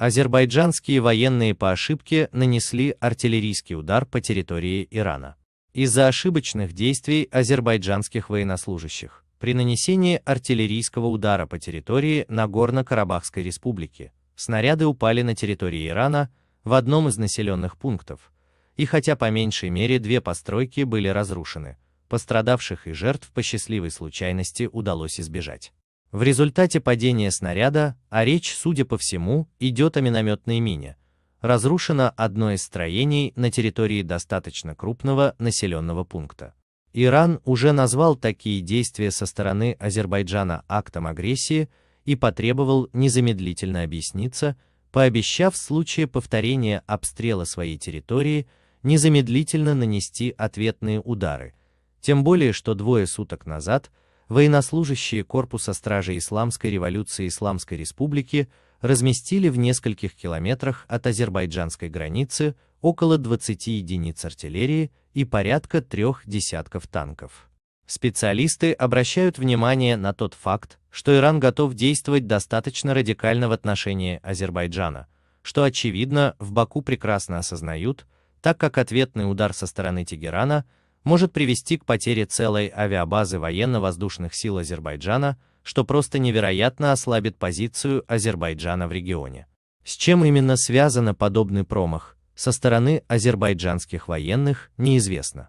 Азербайджанские военные по ошибке нанесли артиллерийский удар по территории Ирана. Из-за ошибочных действий азербайджанских военнослужащих при нанесении артиллерийского удара по территории Нагорно-Карабахской республики снаряды упали на территории Ирана в одном из населенных пунктов, и хотя по меньшей мере две постройки были разрушены, пострадавших и жертв по счастливой случайности удалось избежать. В результате падения снаряда, а речь, судя по всему, идет о минометной мине, разрушено одно из строений на территории достаточно крупного населенного пункта. Иран уже назвал такие действия со стороны Азербайджана актом агрессии и потребовал незамедлительно объясниться, пообещав в случае повторения обстрела своей территории незамедлительно нанести ответные удары, тем более что двое суток назад – военнослужащие корпуса стражей Исламской революции Исламской республики разместили в нескольких километрах от азербайджанской границы около 20 единиц артиллерии и порядка трех десятков танков. Специалисты обращают внимание на тот факт, что Иран готов действовать достаточно радикально в отношении Азербайджана, что, очевидно, в Баку прекрасно осознают, так как ответный удар со стороны Тегерана может привести к потере целой авиабазы военно-воздушных сил Азербайджана, что просто невероятно ослабит позицию Азербайджана в регионе. С чем именно связано подобный промах со стороны азербайджанских военных, неизвестно.